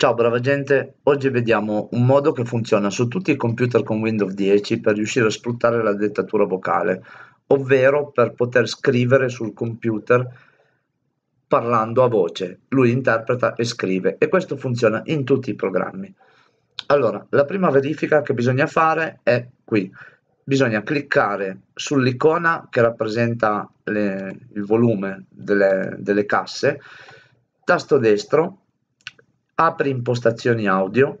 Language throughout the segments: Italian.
Ciao brava gente, oggi vediamo un modo che funziona su tutti i computer con Windows 10 per riuscire a sfruttare la dettatura vocale, ovvero per poter scrivere sul computer parlando a voce. Lui interpreta e scrive e questo funziona in tutti i programmi. Allora, la prima verifica che bisogna fare è qui. Bisogna cliccare sull'icona che rappresenta le, il volume delle, delle casse, tasto destro apri impostazioni audio,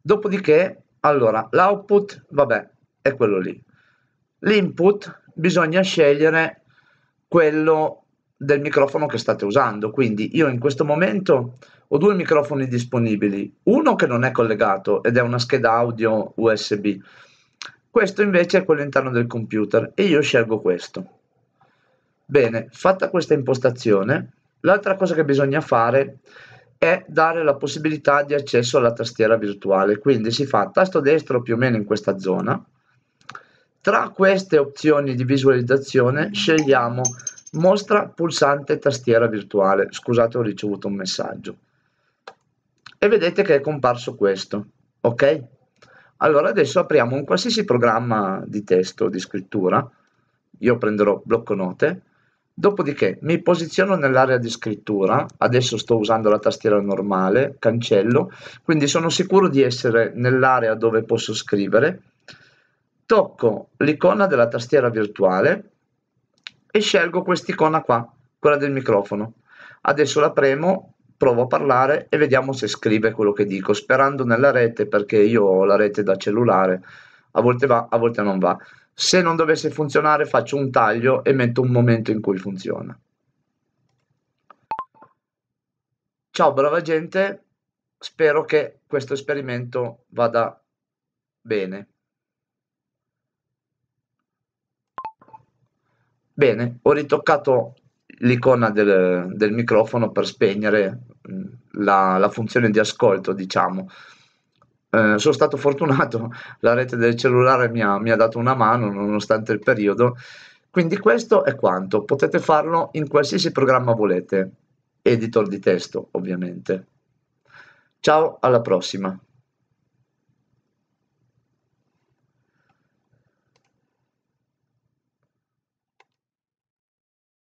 dopodiché, allora, l'output, vabbè, è quello lì. L'input, bisogna scegliere quello del microfono che state usando, quindi io in questo momento ho due microfoni disponibili, uno che non è collegato ed è una scheda audio USB, questo invece è quello all'interno del computer e io scelgo questo. Bene, fatta questa impostazione, l'altra cosa che bisogna fare è è dare la possibilità di accesso alla tastiera virtuale. Quindi si fa tasto destro più o meno in questa zona. Tra queste opzioni di visualizzazione scegliamo mostra pulsante tastiera virtuale. Scusate, ho ricevuto un messaggio. E vedete che è comparso questo. Ok? Allora adesso apriamo un qualsiasi programma di testo, di scrittura. Io prenderò blocco note Dopodiché mi posiziono nell'area di scrittura, adesso sto usando la tastiera normale, cancello, quindi sono sicuro di essere nell'area dove posso scrivere, tocco l'icona della tastiera virtuale e scelgo quest'icona qua, quella del microfono. Adesso la premo, provo a parlare e vediamo se scrive quello che dico, sperando nella rete perché io ho la rete da cellulare, a volte va, a volte non va. Se non dovesse funzionare faccio un taglio e metto un momento in cui funziona. Ciao brava gente, spero che questo esperimento vada bene. Bene, ho ritoccato l'icona del, del, microfono per spegnere mm, la, la funzione di ascolto, diciamo. Eh, sono stato fortunato, la rete del cellulare mi ha, mi ha dato una mano nonostante il periodo. Quindi questo è quanto, potete farlo in qualsiasi programma volete, editor di testo ovviamente. Ciao, alla prossima!